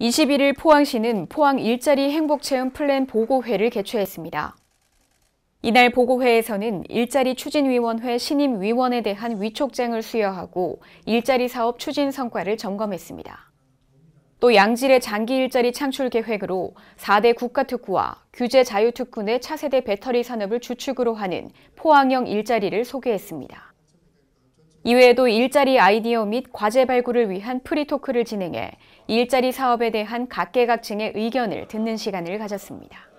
21일 포항시는 포항 일자리 행복체험 플랜 보고회를 개최했습니다. 이날 보고회에서는 일자리 추진위원회 신임위원에 대한 위촉장을 수여하고 일자리 사업 추진 성과를 점검했습니다. 또 양질의 장기 일자리 창출 계획으로 4대 국가특구와 규제 자유특구 내 차세대 배터리 산업을 주축으로 하는 포항형 일자리를 소개했습니다. 이외에도 일자리 아이디어 및 과제 발굴을 위한 프리토크를 진행해 일자리 사업에 대한 각계각층의 의견을 듣는 시간을 가졌습니다.